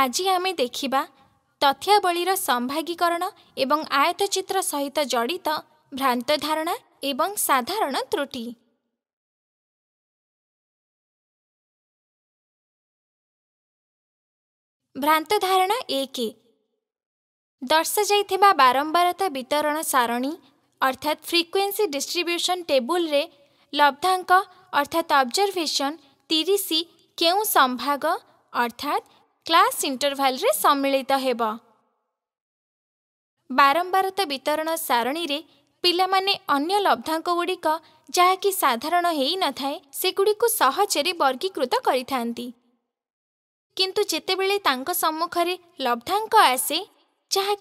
ଆଜି ଆମେ ଦେଖିବା ତଥ୍ୟାବଳୀର ସମ୍ଭାଗୀକରଣ ଏବଂ ଆୟତଚିତ୍ର ସହିତ ଜଡ଼ିତ ଭ୍ରାନ୍ତ ଧାରଣା ଏବଂ ସାଧାରଣ ତ୍ରୁଟି ଭ୍ରାନ୍ତ ଧାରଣା ଏକ ଦର୍ଶାଯାଇଥିବା ବାରମ୍ବାରତା ବିତରଣ ସାରଣୀ ଅର୍ଥାତ୍ ଫ୍ରିକ୍ୱେନ୍ସି ଡିଷ୍ଟ୍ରିବ୍ୟୁସନ୍ ଟେବୁଲରେ ଲବ୍ଧାଙ୍କ ଅର୍ଥାତ୍ ଅବଜରଭେସନ୍ ତିରିଶ କେଉଁ ସମ୍ଭାଗ ଅର୍ଥାତ୍ क्लास रे सम्मिलित हुन्छ बारम्बार त वितरण सारणी रे अन्य पिलाब्धाकोगुडिक की साधारण हैनथाएजले वर्गीकृत गरिन् जति सम्मुखर को आसे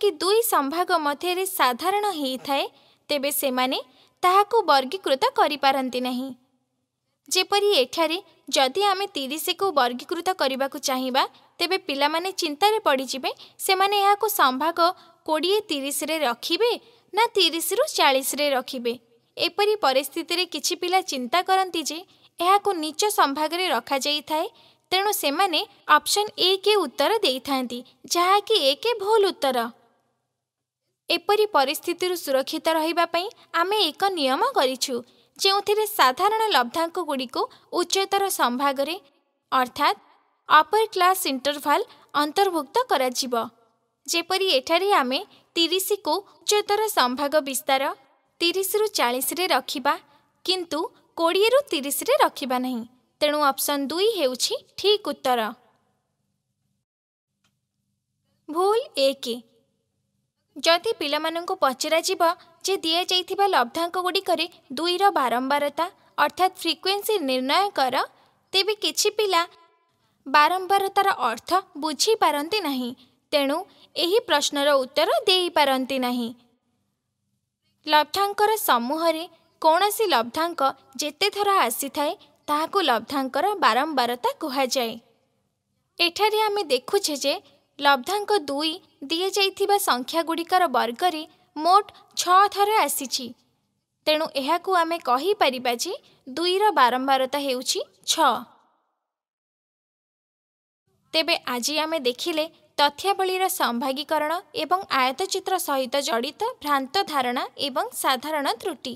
की दुई सम्भाग मध्य साधारण है ताकु वर्गीकृत गरिपार ଯେପରି ଏଠାରେ ଯଦି ଆମେ ତିରିଶକୁ ବର୍ଗୀକୃତ କରିବାକୁ ଚାହିଁବା ତେବେ ପିଲାମାନେ ଚିନ୍ତାରେ ପଡ଼ିଯିବେ ସେମାନେ ଏହାକୁ ସମ୍ଭାଗ କୋଡ଼ିଏ ତିରିଶରେ ରଖିବେ ନା ତିରିଶରୁ ଚାଳିଶରେ ରଖିବେ ଏପରି ପରିସ୍ଥିତିରେ କିଛି ପିଲା ଚିନ୍ତା କରନ୍ତି ଯେ ଏହାକୁ ନିଚ ସମ୍ଭାଗରେ ରଖାଯାଇଥାଏ ତେଣୁ ସେମାନେ ଅପସନ୍ ଏ କେ ଉତ୍ତର ଦେଇଥାନ୍ତି ଯାହାକି ଏ କେ ଭୁଲ ଉତ୍ତର ଏପରି ପରିସ୍ଥିତିରୁ ସୁରକ୍ଷିତ ରହିବା ପାଇଁ ଆମେ ଏକ ନିୟମ କରିଛୁ ଯେଉଁଥିରେ ସାଧାରଣ ଲବ୍ଧାଙ୍କଗୁଡ଼ିକୁ ଉଚ୍ଚତର ସମ୍ଭାଗରେ ଅର୍ଥାତ୍ ଅପର କ୍ଲାସ୍ ଇଣ୍ଟରଭାଲ ଅନ୍ତର୍ଭୁକ୍ତ କରାଯିବ ଯେପରି ଏଠାରେ ଆମେ ତିରିଶକୁ ଉଚ୍ଚତର ସମ୍ଭାଗ ବିସ୍ତାର ତିରିଶରୁ ଚାଳିଶରେ ରଖିବା କିନ୍ତୁ କୋଡ଼ିଏରୁ ତିରିଶରେ ରଖିବା ନାହିଁ ତେଣୁ ଅପସନ୍ ଦୁଇ ହେଉଛି ଠିକ୍ ଉତ୍ତର ଭୁଲ ଏକେ ଯଦି ପିଲାମାନଙ୍କୁ ପଚରାଯିବ ଯେ ଦିଆଯାଇଥିବା ଲବ୍ଧାଙ୍କଗୁଡ଼ିକରେ ଦୁଇର ବାରମ୍ବାରତା ଅର୍ଥାତ୍ ଫ୍ରିକ୍ୱେନ୍ସି ନିର୍ଣ୍ଣୟ କର ତେବେ କିଛି ପିଲା ବାରମ୍ବାରତାର ଅର୍ଥ ବୁଝିପାରନ୍ତି ନାହିଁ ତେଣୁ ଏହି ପ୍ରଶ୍ନର ଉତ୍ତର ଦେଇପାରନ୍ତି ନାହିଁ ଲବ୍ଧାଙ୍କର ସମୂହରେ କୌଣସି ଲବ୍ଧାଙ୍କ ଯେତେଥର ଆସିଥାଏ ତାହାକୁ ଲବ୍ଧାଙ୍କର ବାରମ୍ବାରତା କୁହାଯାଏ ଏଠାରେ ଆମେ ଦେଖୁଛେ ଯେ ଲବ୍ଧାଙ୍କ ଦୁଇ ଦିଆଯାଇଥିବା ସଂଖ୍ୟାଗୁଡ଼ିକର ବର୍ଗରେ ମୋଟ ଛଅ ଥର ଆସିଛି ତେଣୁ ଏହାକୁ ଆମେ କହିପାରିବା ଯେ ଦୁଇର ବାରମ୍ବାରତା ହେଉଛି ଛଅ ତେବେ ଆଜି ଆମେ ଦେଖିଲେ ତଥ୍ୟାବଳୀର ସମ୍ଭାଗୀକରଣ ଏବଂ ଆୟତଚିତ୍ର ସହିତ ଜଡ଼ିତ ଭ୍ରାନ୍ତ ଧାରଣା ଏବଂ ସାଧାରଣ ତ୍ରୁଟି